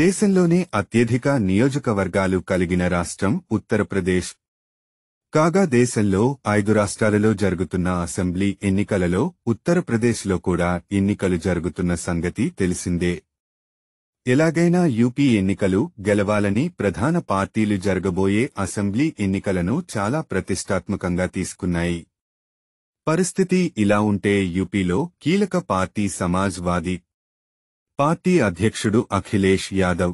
దేశంలోనే అత్యధిక నియోజకవర్గాలు కలిగిన రాష్ట్రం ఉత్తరప్రదేశ్ కాగా దేశంలో ఐదు రాష్ట్రాలలో జరుగుతున్న అసెంబ్లీ ఎన్నికలలో ఉత్తరప్రదేశ్లో కూడా ఎన్నికలు జరుగుతున్న సంగతి తెలిసిందే ఎలాగైనా యూపీ ఎన్నికలు గెలవాలని ప్రధాన పార్టీలు జరగబోయే అసెంబ్లీ ఎన్నికలను చాలా ప్రతిష్టాత్మకంగా తీసుకున్నాయి పరిస్థితి ఇలా ఉంటే యూపీలో కీలక పార్టీ సమాజ్వాదీ పార్టీ అధ్యక్షుడు అఖిలేష్ యాదవ్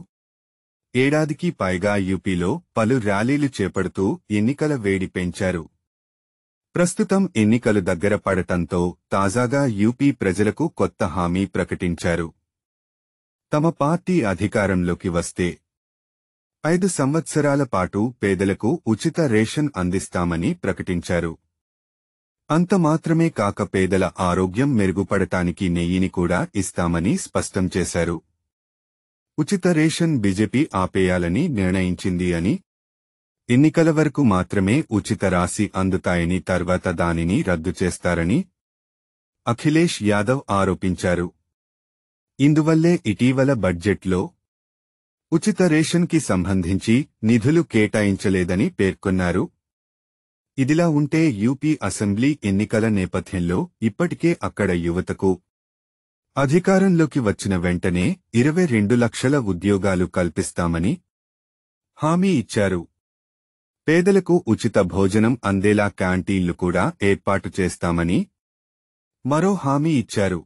ఏడాదికి పైగా యూపీలో పలు ర్యాలీలు చేపడుతూ ఎన్నికల వేడి పెంచారు ప్రస్తుతం ఎన్నికలు దగ్గర పడటంతో తాజాగా యూపీ ప్రజలకు కొత్త హామీ ప్రకటించారు తమ పార్టీ అధికారంలోకి వస్తే ఐదు సంవత్సరాల పాటు పేదలకు ఉచిత రేషన్ అందిస్తామని ప్రకటించారు అంత మాత్రమే కాక పేదల ఆరోగ్యం మెరుగుపడటానికి నెయ్యిని కూడా ఇస్తామని స్పష్టం చేశారు ఉచిత రేషన్ బీజేపీ ఆపేయాలని నిర్ణయించింది అని ఎన్నికల వరకు మాత్రమే ఉచిత రాశి అందుతాయని తర్వాత దానిని రద్దు చేస్తారని అఖిలేష్ యాదవ్ ఆరోపించారు ఇందువల్లే ఇటీవల బడ్జెట్లో ఉచిత రేషన్కి సంబంధించి నిధులు కేటాయించలేదని పేర్కొన్నారు ఇదిలా ఉంటే యూపీ అసెంబ్లీ ఎన్నికల నేపథ్యంలో ఇప్పటికే అక్కడ యువతకు అధికారంలోకి వచ్చిన వెంటనే ఇరవై రెండు లక్షల ఉద్యోగాలు కల్పిస్తామని హామీ ఇచ్చారు పేదలకు ఉచిత భోజనం అందేలా క్యాంటీన్లు కూడా ఏర్పాటు చేస్తామని మరో హామీ ఇచ్చారు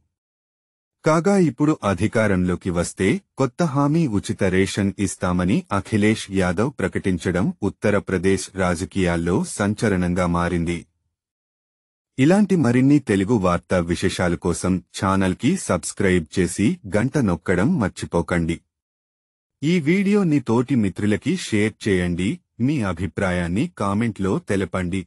కాగా ఇప్పుడు అధికారంలోకి వస్తే కొత్త హామీ ఉచిత రేషన్ ఇస్తామని అఖిలేష్ యాదవ్ ప్రకటించడం ఉత్తరప్రదేశ్ రాజకీయాల్లో సంచలనంగా మారింది ఇలాంటి మరిన్ని తెలుగు వార్తా విశేషాల కోసం ఛానల్కి సబ్స్క్రైబ్ చేసి గంట నొక్కడం మర్చిపోకండి ఈ వీడియోని తోటి మిత్రులకి షేర్ చేయండి మీ అభిప్రాయాన్ని కామెంట్లో తెలపండి